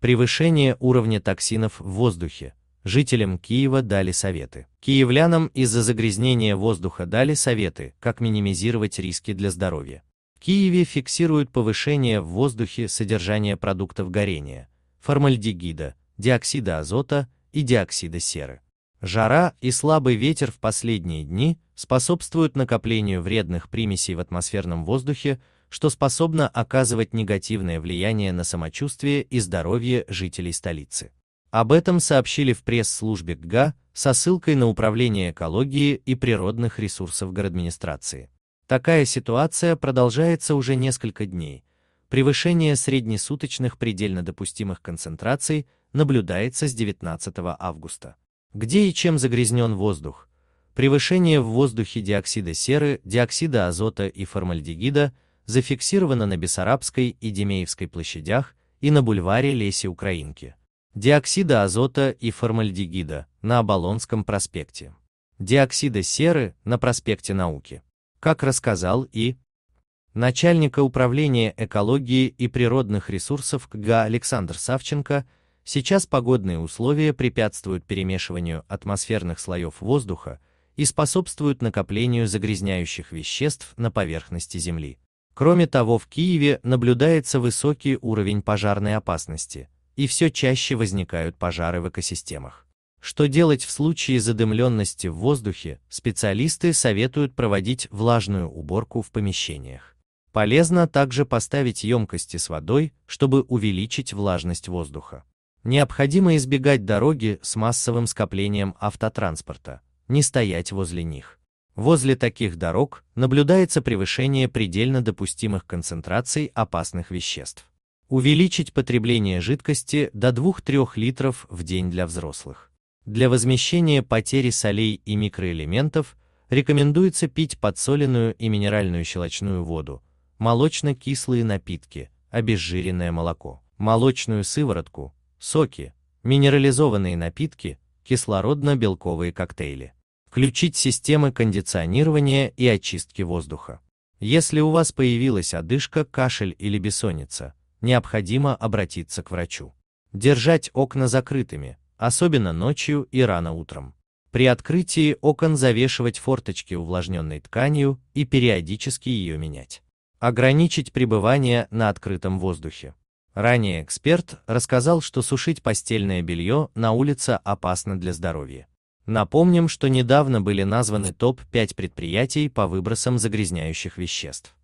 Превышение уровня токсинов в воздухе. Жителям Киева дали советы. Киевлянам из-за загрязнения воздуха дали советы, как минимизировать риски для здоровья. В Киеве фиксируют повышение в воздухе содержания продуктов горения, формальдегида, диоксида азота и диоксида серы. Жара и слабый ветер в последние дни способствуют накоплению вредных примесей в атмосферном воздухе, что способно оказывать негативное влияние на самочувствие и здоровье жителей столицы. Об этом сообщили в пресс-службе ГГА со ссылкой на Управление экологии и природных ресурсов администрации. Такая ситуация продолжается уже несколько дней. Превышение среднесуточных предельно допустимых концентраций наблюдается с 19 августа. Где и чем загрязнен воздух? Превышение в воздухе диоксида серы, диоксида азота и формальдегида – зафиксировано на Бессарабской и Демеевской площадях и на бульваре Леси Украинки. Диоксида азота и формальдегида на Оболонском проспекте. Диоксида серы на проспекте Науки. Как рассказал и начальника управления экологии и природных ресурсов КГА Александр Савченко, сейчас погодные условия препятствуют перемешиванию атмосферных слоев воздуха и способствуют накоплению загрязняющих веществ на поверхности Земли. Кроме того, в Киеве наблюдается высокий уровень пожарной опасности, и все чаще возникают пожары в экосистемах. Что делать в случае задымленности в воздухе, специалисты советуют проводить влажную уборку в помещениях. Полезно также поставить емкости с водой, чтобы увеличить влажность воздуха. Необходимо избегать дороги с массовым скоплением автотранспорта, не стоять возле них. Возле таких дорог наблюдается превышение предельно допустимых концентраций опасных веществ. Увеличить потребление жидкости до 2-3 литров в день для взрослых. Для возмещения потери солей и микроэлементов рекомендуется пить подсоленную и минеральную щелочную воду, молочно-кислые напитки, обезжиренное молоко, молочную сыворотку, соки, минерализованные напитки, кислородно-белковые коктейли включить системы кондиционирования и очистки воздуха. Если у вас появилась одышка, кашель или бессонница, необходимо обратиться к врачу. Держать окна закрытыми, особенно ночью и рано утром. При открытии окон завешивать форточки увлажненной тканью и периодически ее менять. Ограничить пребывание на открытом воздухе. Ранее эксперт рассказал, что сушить постельное белье на улице опасно для здоровья. Напомним, что недавно были названы топ-5 предприятий по выбросам загрязняющих веществ.